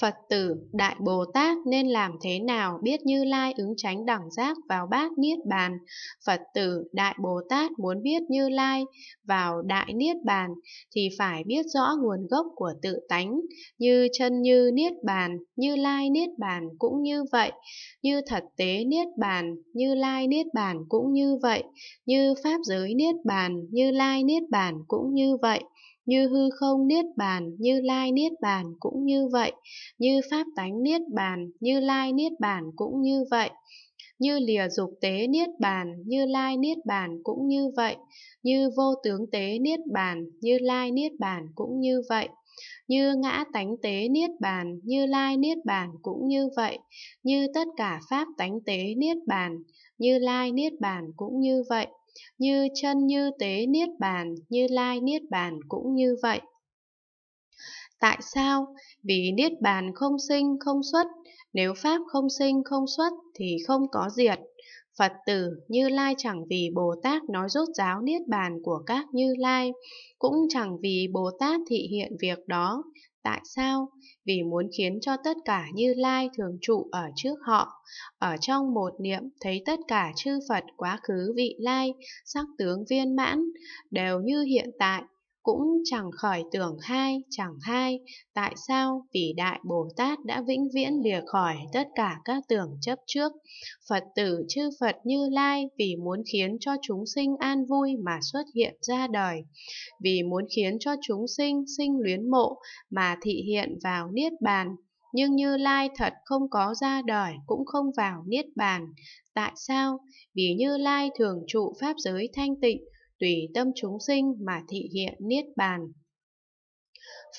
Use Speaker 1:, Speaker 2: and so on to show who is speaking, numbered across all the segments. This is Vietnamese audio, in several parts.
Speaker 1: Phật tử, Đại Bồ Tát nên làm thế nào biết Như Lai ứng tránh đẳng giác vào bát Niết Bàn? Phật tử, Đại Bồ Tát muốn biết Như Lai vào Đại Niết Bàn thì phải biết rõ nguồn gốc của tự tánh, như chân như Niết Bàn, Như Lai Niết Bàn cũng như vậy, như thật tế Niết Bàn, Như Lai Niết Bàn cũng như vậy, như Pháp giới Niết Bàn, Như Lai Niết Bàn cũng như vậy như hư không niết bàn, như lai niết bàn cũng như vậy, như pháp tánh niết bàn, như lai niết bàn cũng như vậy, như lìa dục tế niết bàn, như lai niết bàn cũng như vậy, như vô tướng tế niết bàn, như lai niết bàn cũng như vậy như ngã tánh tế niết bàn, như lai niết bàn cũng như vậy, như tất cả pháp tánh tế niết bàn, như lai niết bàn cũng như vậy như chân như tế niết bàn, như lai niết bàn cũng như vậy. Tại sao? Vì niết bàn không sinh không xuất, nếu pháp không sinh không xuất thì không có diệt. Phật tử Như Lai chẳng vì Bồ Tát nói rốt giáo niết bàn của các Như Lai, cũng chẳng vì Bồ Tát thị hiện việc đó, Tại sao? Vì muốn khiến cho tất cả như lai thường trụ ở trước họ, ở trong một niệm thấy tất cả chư Phật quá khứ vị lai, sắc tướng viên mãn, đều như hiện tại cũng chẳng khỏi tưởng hai chẳng hai tại sao vì đại bồ tát đã vĩnh viễn lìa khỏi tất cả các tưởng chấp trước phật tử chư phật như lai vì muốn khiến cho chúng sinh an vui mà xuất hiện ra đời vì muốn khiến cho chúng sinh sinh luyến mộ mà thị hiện vào niết bàn nhưng Như Lai thật không có ra đời cũng không vào Niết Bàn. Tại sao? Vì Như Lai thường trụ Pháp giới thanh tịnh, tùy tâm chúng sinh mà thị hiện niết bàn.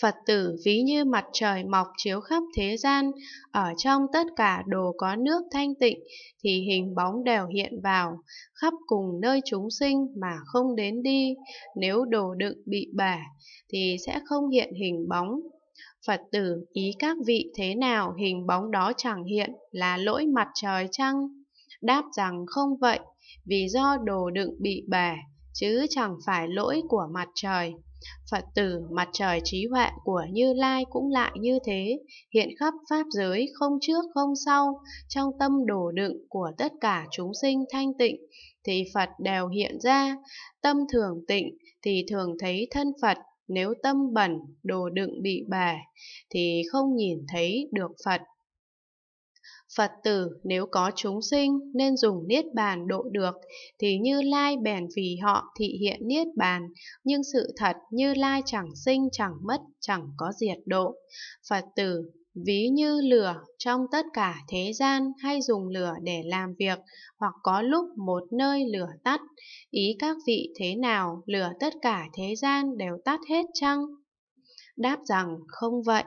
Speaker 1: Phật tử ví như mặt trời mọc chiếu khắp thế gian, ở trong tất cả đồ có nước thanh tịnh thì hình bóng đều hiện vào, khắp cùng nơi chúng sinh mà không đến đi, nếu đồ đựng bị bả thì sẽ không hiện hình bóng. Phật tử ý các vị thế nào hình bóng đó chẳng hiện là lỗi mặt trời chăng? Đáp rằng không vậy, vì do đồ đựng bị bả chứ chẳng phải lỗi của mặt trời. Phật tử mặt trời trí huệ của Như Lai cũng lại như thế, hiện khắp Pháp giới không trước không sau, trong tâm đổ đựng của tất cả chúng sinh thanh tịnh, thì Phật đều hiện ra, tâm thường tịnh thì thường thấy thân Phật, nếu tâm bẩn, đồ đựng bị bè, thì không nhìn thấy được Phật. Phật tử nếu có chúng sinh nên dùng niết bàn độ được, thì Như Lai bèn vì họ thị hiện niết bàn, nhưng sự thật Như Lai chẳng sinh chẳng mất, chẳng có diệt độ. Phật tử ví như lửa trong tất cả thế gian hay dùng lửa để làm việc hoặc có lúc một nơi lửa tắt ý các vị thế nào lửa tất cả thế gian đều tắt hết chăng đáp rằng không vậy